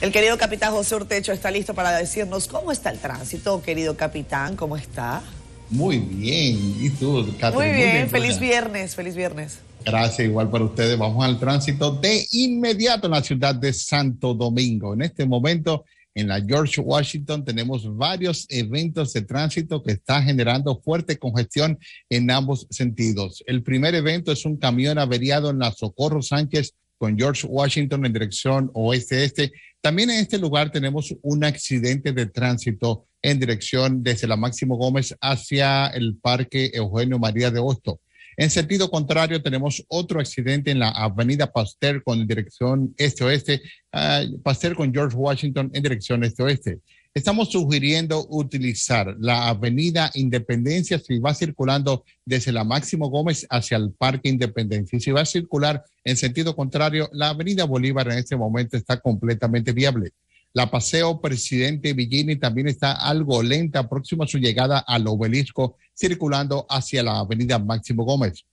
El querido capitán José Urtecho está listo para decirnos cómo está el tránsito. Querido capitán, ¿cómo está? Muy bien. ¿Y tú, Muy bien. feliz viernes, feliz viernes. Gracias, igual para ustedes. Vamos al tránsito de inmediato en la ciudad de Santo Domingo. En este momento, en la George Washington, tenemos varios eventos de tránsito que están generando fuerte congestión en ambos sentidos. El primer evento es un camión averiado en la Socorro Sánchez con George Washington en dirección oeste-este. También en este lugar tenemos un accidente de tránsito en dirección desde la Máximo Gómez hacia el Parque Eugenio María de Hosto. En sentido contrario, tenemos otro accidente en la avenida Pasteur con dirección este-oeste, ah, Pasteur con George Washington en dirección este-oeste. Estamos sugiriendo utilizar la avenida Independencia si va circulando desde la Máximo Gómez hacia el Parque Independencia. si va a circular en sentido contrario, la avenida Bolívar en este momento está completamente viable. La paseo Presidente Villini también está algo lenta, próxima a su llegada al obelisco, circulando hacia la avenida Máximo Gómez.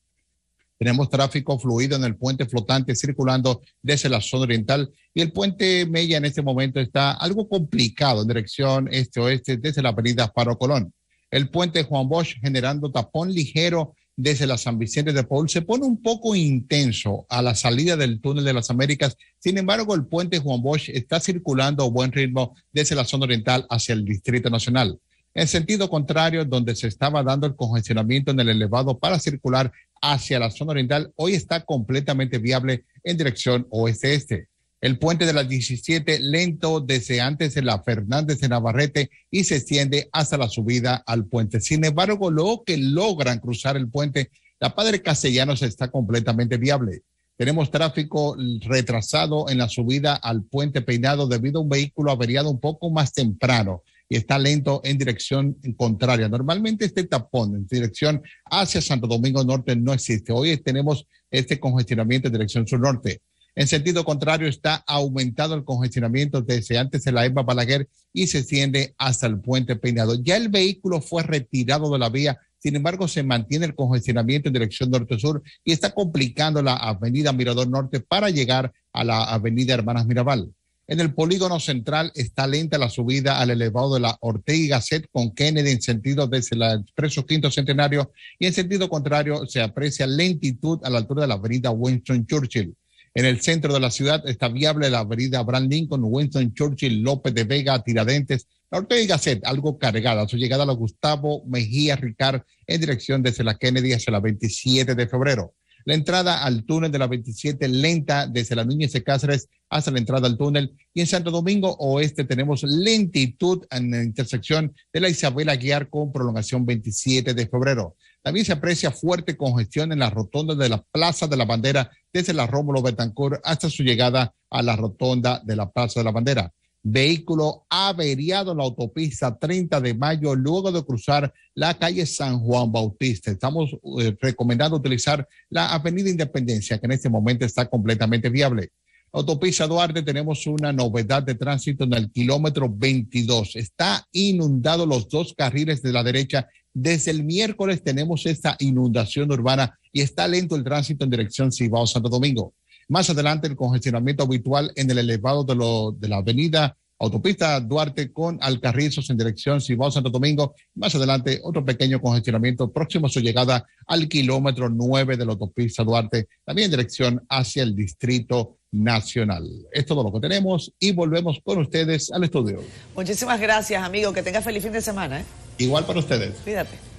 Tenemos tráfico fluido en el puente flotante circulando desde la zona oriental y el puente Mella en este momento está algo complicado en dirección este-oeste desde la avenida Paro Colón. El puente Juan Bosch generando tapón ligero desde la San Vicente de Paul se pone un poco intenso a la salida del túnel de las Américas. Sin embargo, el puente Juan Bosch está circulando a buen ritmo desde la zona oriental hacia el Distrito Nacional. En sentido contrario, donde se estaba dando el congestionamiento en el elevado para circular hacia la zona oriental hoy está completamente viable en dirección oeste-este. El puente de las 17 lento desde antes en la Fernández de Navarrete y se extiende hasta la subida al puente. Sin embargo, luego que logran cruzar el puente, la Padre Castellanos está completamente viable. Tenemos tráfico retrasado en la subida al puente Peinado debido a un vehículo averiado un poco más temprano y está lento en dirección contraria. Normalmente este tapón en dirección hacia Santo Domingo Norte no existe. Hoy tenemos este congestionamiento en dirección sur-norte. En sentido contrario, está aumentado el congestionamiento desde antes de la EMBA Balaguer y se extiende hasta el puente Peinado. Ya el vehículo fue retirado de la vía, sin embargo, se mantiene el congestionamiento en dirección norte-sur y está complicando la avenida Mirador Norte para llegar a la avenida Hermanas Mirabal. En el polígono central está lenta la subida al elevado de la Ortega y con Kennedy en sentido desde el expreso quinto centenario y en sentido contrario se aprecia lentitud a la altura de la avenida Winston Churchill. En el centro de la ciudad está viable la avenida Abraham con Winston Churchill, López de Vega, Tiradentes, la Ortega y algo cargada. Su llegada a la Gustavo Mejía Ricard en dirección desde la Kennedy hacia la 27 de febrero. La entrada al túnel de la 27 lenta desde la Núñez de Cáceres hasta la entrada al túnel. Y en Santo Domingo Oeste tenemos lentitud en la intersección de la Isabel Aguiar con prolongación 27 de febrero. También se aprecia fuerte congestión en la rotonda de la Plaza de la Bandera desde la Rómulo Betancourt hasta su llegada a la rotonda de la Plaza de la Bandera vehículo averiado en la autopista 30 de mayo luego de cruzar la calle San Juan Bautista. Estamos eh, recomendando utilizar la avenida Independencia, que en este momento está completamente viable. Autopista Duarte, tenemos una novedad de tránsito en el kilómetro 22. Está inundado los dos carriles de la derecha. Desde el miércoles tenemos esta inundación urbana y está lento el tránsito en dirección Cibao Santo Domingo. Más adelante, el congestionamiento habitual en el elevado de, de la avenida autopista Duarte con Alcarrizos en dirección Cibao Santo Domingo. Más adelante, otro pequeño congestionamiento próximo a su llegada al kilómetro 9 de la autopista Duarte, también en dirección hacia el Distrito Nacional. Es todo lo que tenemos y volvemos con ustedes al estudio. Muchísimas gracias, amigo. Que tenga feliz fin de semana. ¿eh? Igual para ustedes. Cuídate.